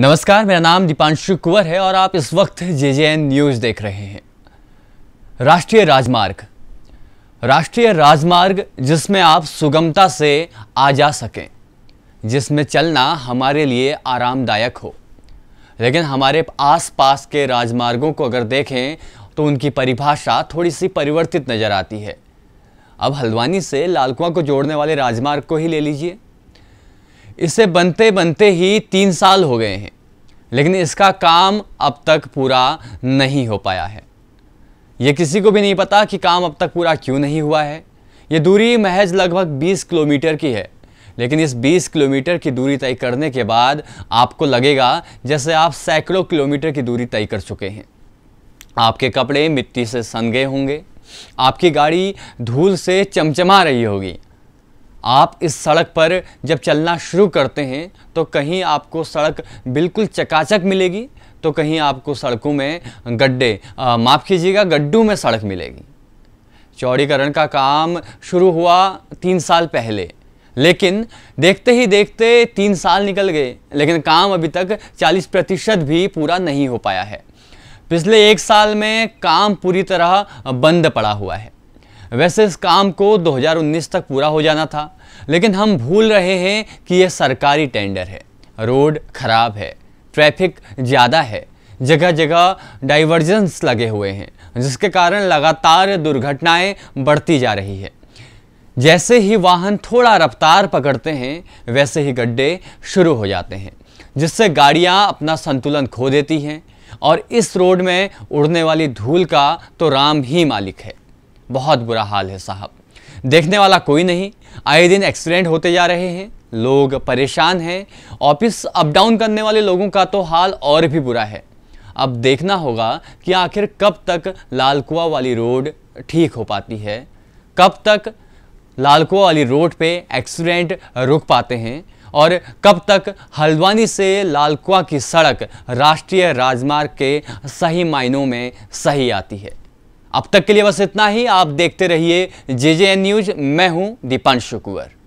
नमस्कार मेरा नाम दीपांशु कुंवर है और आप इस वक्त जे जे एन न्यूज़ देख रहे हैं राष्ट्रीय राजमार्ग राष्ट्रीय राजमार्ग जिसमें आप सुगमता से आ जा सकें जिसमें चलना हमारे लिए आरामदायक हो लेकिन हमारे आसपास के राजमार्गों को अगर देखें तो उनकी परिभाषा थोड़ी सी परिवर्तित नज़र आती है अब हल्द्वानी से लालकुआ को जोड़ने वाले राजमार्ग को ही ले लीजिए इसे बनते बनते ही तीन साल हो गए हैं लेकिन इसका काम अब तक पूरा नहीं हो पाया है ये किसी को भी नहीं पता कि काम अब तक पूरा क्यों नहीं हुआ है ये दूरी महज लगभग 20 किलोमीटर की है लेकिन इस 20 किलोमीटर की दूरी तय करने के बाद आपको लगेगा जैसे आप सैकड़ों किलोमीटर की दूरी तय कर चुके हैं आपके कपड़े मिट्टी से सन गए होंगे आपकी गाड़ी धूल से चमचमा रही होगी आप इस सड़क पर जब चलना शुरू करते हैं तो कहीं आपको सड़क बिल्कुल चकाचक मिलेगी तो कहीं आपको सड़कों में गड्ढे माफ़ कीजिएगा गड्ढों में सड़क मिलेगी चौड़ीकरण का काम शुरू हुआ तीन साल पहले लेकिन देखते ही देखते तीन साल निकल गए लेकिन काम अभी तक 40 प्रतिशत भी पूरा नहीं हो पाया है पिछले एक साल में काम पूरी तरह बंद पड़ा हुआ है वैसे इस काम को 2019 तक पूरा हो जाना था लेकिन हम भूल रहे हैं कि यह सरकारी टेंडर है रोड खराब है ट्रैफिक ज़्यादा है जगह जगह डाइवर्जेंस लगे हुए हैं जिसके कारण लगातार दुर्घटनाएं बढ़ती जा रही है जैसे ही वाहन थोड़ा रफ्तार पकड़ते हैं वैसे ही गड्ढे शुरू हो जाते हैं जिससे गाड़ियां अपना संतुलन खो देती हैं और इस रोड में उड़ने वाली धूल का तो राम ही मालिक है बहुत बुरा हाल है साहब देखने वाला कोई नहीं आए दिन एक्सीडेंट होते जा रहे हैं लोग परेशान हैं ऑफिस अप डाउन करने वाले लोगों का तो हाल और भी बुरा है अब देखना होगा कि आखिर कब तक लालकुआ वाली रोड ठीक हो पाती है कब तक लालकुआ वाली रोड पे एक्सीडेंट रुक पाते हैं और कब तक हल्द्वानी से लालकुआ की सड़क राष्ट्रीय राजमार्ग के सही मायनों में सही आती है अब तक के लिए बस इतना ही आप देखते रहिए जे जे एन न्यूज मैं हूं दीपांशु कुंवर